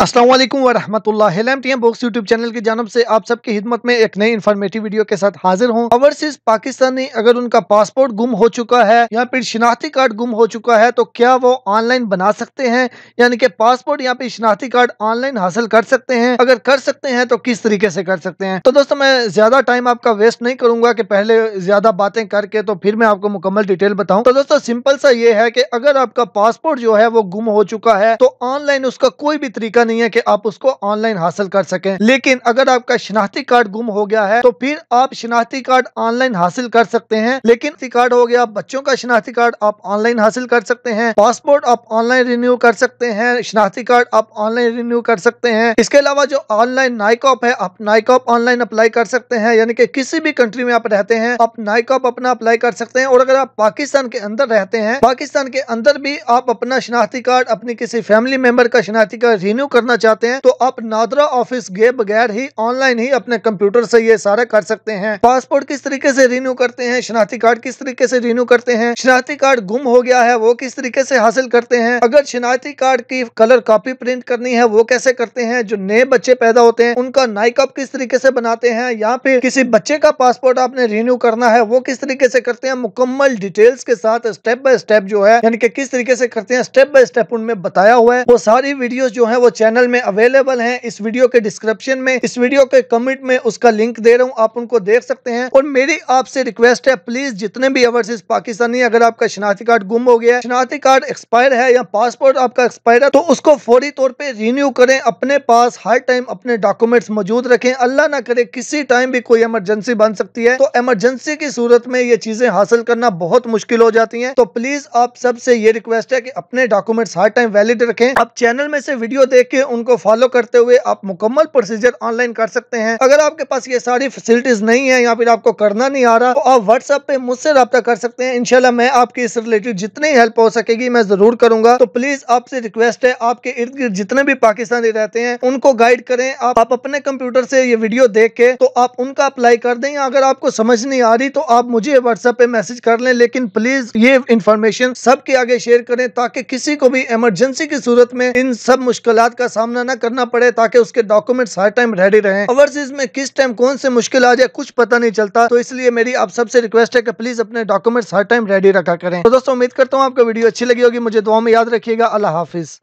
असलम वरहमल M box YouTube channel की जानब से आप सबकी हिदमत में एक नई इन्फॉर्मेटिव वीडियो के साथ हाजिर हूँ ओवरसीज पाकिस्तानी अगर उनका पासपोर्ट गुम हो चुका है या फिर शिनाख्ती कार्ड गुम हो चुका है तो क्या वो ऑनलाइन बना सकते हैं यानी कि पासपोर्ट या फिर शिनाख्ती कार्ड ऑनलाइन हासिल कर सकते हैं अगर कर सकते हैं तो किस तरीके से कर सकते हैं तो दोस्तों मैं ज्यादा टाइम आपका वेस्ट नहीं करूंगा की पहले ज्यादा बातें करके तो फिर मैं आपको मुकम्मल डिटेल बताऊँ तो दोस्तों सिंपल सा ये है की अगर आपका पासपोर्ट जो है वो गुम हो चुका है तो ऑनलाइन उसका कोई भी तरीका नहीं है कि आप उसको ऑनलाइन हासिल कर सकें लेकिन अगर आपका शिनाख्ती कार्ड गुम हो गया है तो फिर आप शिनाख्ती कार्ड ऑनलाइन हासिल कर सकते हैं लेकिन कार्ड हो गया बच्चों का शिनाख्ती कार्ड आप ऑनलाइन हासिल कर सकते हैं पासपोर्ट आप ऑनलाइन रिन्यू कर सकते हैं शिनाख्ती कार्ड आप ऑनलाइन रिन्यू कर सकते हैं इसके अलावा जो ऑनलाइन नाइकॉप है आप नाइकॉप ऑनलाइन अप्लाई कर सकते हैं यानी कि किसी भी कंट्री में आप रहते हैं आप नाइकॉप अपना अप्लाई कर सकते हैं और अगर आप पाकिस्तान के अंदर रहते हैं पाकिस्तान के अंदर भी आप अपना शिनाख्ती कार्ड अपनी किसी फैमिली मेंबर का शिनाख्ती कार्ड रिन्यू कर करना चाहते हैं तो आप नादरा ऑफिस गए बगैर ही ऑनलाइन ही अपने कंप्यूटर से ये सारा कर सकते हैं पासपोर्ट किस तरीके से रिन्यू करते हैं शनाती कार्ड किस तरीके से रिन्यू करते हैं शनाती कार्ड गुम हो गया है वो किस तरीके से हासिल करते हैं अगर शनाती कार्ड की कलर कॉपी प्रिंट करनी है वो कैसे करते हैं जो नए बच्चे पैदा होते हैं उनका नाइकअप किस तरीके से बनाते हैं या फिर किसी बच्चे का पासपोर्ट आपने रिन्यू करना है वो किस तरीके से करते हैं मुकम्मल डिटेल्स के साथ स्टेप बाय स्टेप जो है यानी कि किस तरीके से करते हैं स्टेप बाय स्टेप उनमें बताया हुआ है वो सारी वीडियोस जो है वो चैनल चैनल में अवेलेबल है इस वीडियो के डिस्क्रिप्शन में इस वीडियो के कमेंट में उसका लिंक दे रहा हूँ आप उनको देख सकते हैं और मेरी आपसे रिक्वेस्ट है प्लीज जितने भी ओवरसीज पाकिस्तानी अगर आपका शनाती कार्ड गुम हो गया है कार्ड एक्सपायर है या पासपोर्ट आपका एक्सपायर है तो उसको फौरी तौर पर रिन्यू करें अपने पास हर टाइम अपने डॉक्यूमेंट्स मौजूद रखें अल्लाह ना करे किसी टाइम भी कोई इमरजेंसी बन सकती है तो इमरजेंसी की सूरत में ये चीजें हासिल करना बहुत मुश्किल हो जाती है तो प्लीज आप सबसे ये रिक्वेस्ट है की अपने डॉक्यूमेंट्स हर टाइम वैलिड रखें आप चैनल में से वीडियो देख के देखिए उनको फॉलो करते हुए आप मुकम्मल प्रोसीजर ऑनलाइन कर सकते हैं अगर आपके पास ये सारी फैसिलिटीज नहीं है या फिर आपको करना नहीं आ रहा तो आप व्हाट्सएप पे मुझसे रब्ता कर सकते हैं इनशाला मैं आपकी इस रिलेटेड जितनी हेल्प हो सकेगी मैं जरूर करूंगा तो प्लीज आपसे रिक्वेस्ट है आपके इर्द गिर्द जितने भी पाकिस्तानी रहते हैं उनको गाइड करें आप, आप अपने कंप्यूटर से ये वीडियो देख के तो आप उनका अप्लाई कर दें अगर आपको समझ नहीं आ रही तो आप मुझे व्हाट्सएप पे मैसेज कर लें लेकिन प्लीज ये इन्फॉर्मेशन सबके आगे शेयर करें ताकि किसी को भी इमरजेंसी की सूरत में इन सब मुश्किल का सामना न करना पड़े ताकि उसके डॉक्यूमेंट्स हर टाइम रेडी रहें ओवरसीज में किस टाइम कौन से मुश्किल आ जाए कुछ पता नहीं चलता तो इसलिए मेरी आप सबसे रिक्वेस्ट है कि प्लीज अपने डॉक्यूमेंट्स हर टाइम रेडी रखा करें तो दोस्तों उम्मीद करता हूँ आपको वीडियो अच्छी लगी होगी मुझे दुआ में याद रखिएगा अल्लाह हाफिज़